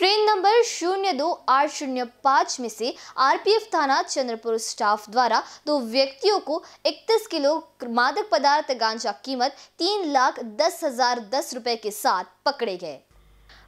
train number शून्य दो आठ शून्य पाँच में से आरपीएफ थाना चंद्रपुर स्टाफ द्वारा दो व्यक्तियों को 31 किलो मादक पदार्थ गांजा कीमत तीन लाख दस हजार दस रुपए के साथ पकड़े गए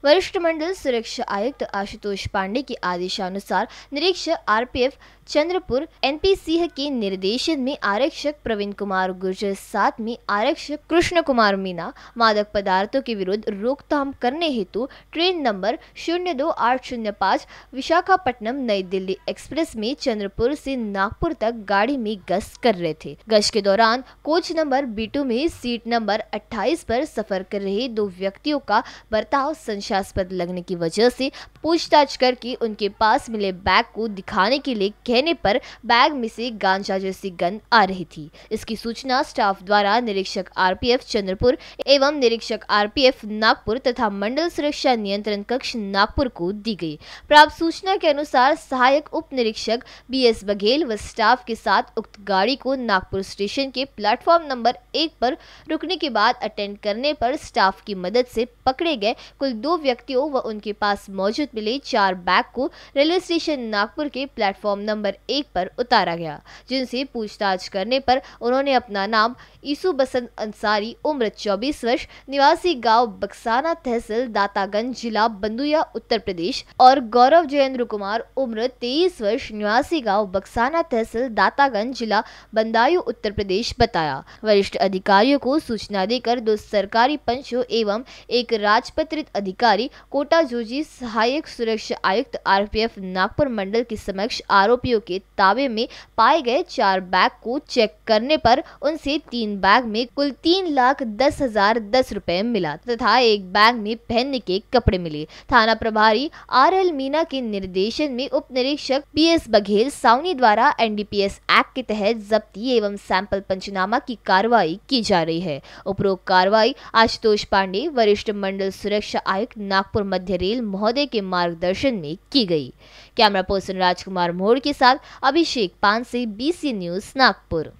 वरिष्ठ मंडल सुरक्षा आयुक्त आशुतोष पांडे के आदेशानुसार निरीक्षक आरपीएफ चंद्रपुर एनपीसीह के निर्देशन में आरक्षक प्रवीण कुमार गुर्जर साथ में आरक्षक कृष्ण कुमार मीना मादक पदार्थों के विरुद्ध रोकथाम करने हेतु ट्रेन नंबर शून्य दो आठ शून्य पाँच विशाखापट्टनम नई दिल्ली एक्सप्रेस में चंद्रपुर से नागपुर तक गाड़ी में गश्त कर रहे थे गश्त के दौरान कोच नंबर बी में सीट नंबर अट्ठाईस पर सफर कर रहे दो व्यक्तियों का बर्ताव संशय संशयास्पद लगने की वजह से पूछताछ करके उनके पास मिले बैग को दिखाने के लिए कहने पर बैग में से गांजा जैसी गन आ रही थी इसकी सूचना स्टाफ द्वारा निरीक्षक आरपीएफ चंद्रपुर एवं निरीक्षक आरपीएफ नागपुर तथा मंडल सुरक्षा नियंत्रण कक्ष नागपुर को दी गई प्राप्त सूचना के अनुसार सहायक उप निरीक्षक बी एस बघेल व स्टाफ के साथ उक्त गाड़ी को नागपुर स्टेशन के प्लेटफॉर्म नंबर एक पर रुकने के बाद अटेंड करने पर स्टाफ की मदद से पकड़े गए कुल दो व्यक्तियों व उनके पास मौजूद मिले चार बैग को रेलवे स्टेशन नागपुर के प्लेटफॉर्म नंबर एक पर उतारा गया जिनसे पूछताछ करने पर उन्होंने अपना नाम ईसु बसंत अंसारी उम्र 24 वर्ष निवासी गांव बक्साना तहसील दातागंज जिला बंदुया उत्तर प्रदेश और गौरव जयेंद्र कुमार उम्र तेईस वर्ष निवासी गाँव बक्साना तहसील दातागंज जिला बंदायु उत्तर प्रदेश बताया वरिष्ठ अधिकारियों को सूचना देकर दो सरकारी पंचों एवं एक राजपत्रित अधिकारी कोटा जोजी सहायक सहायक सुरक्षा आयुक्त आरपीएफ नागपुर मंडल के समक्ष आरोपियों के ताबे में पाए गए चार बैग को चेक करने पर उनसे तीन बैग में कुल तीन लाख दस हजार दस रुपए मिला तथा एक बैग में पहनने के कपड़े मिले थाना प्रभारी आर एल मीना के निर्देशन में उप निरीक्षक पी एस बघेल सावनी द्वारा एन एक्ट के तहत जब्ती एवं सैंपल पंचनामा की कार्रवाई की जा रही है उपरोक्त कार्रवाई आशुतोष पांडे वरिष्ठ मंडल सुरक्षा आयुक्त नागपुर मध्य रेल महोदय के मार्गदर्शन में की गई कैमरा पर्सन राजकुमार मोड़ के साथ अभिषेक से बीसी न्यूज नागपुर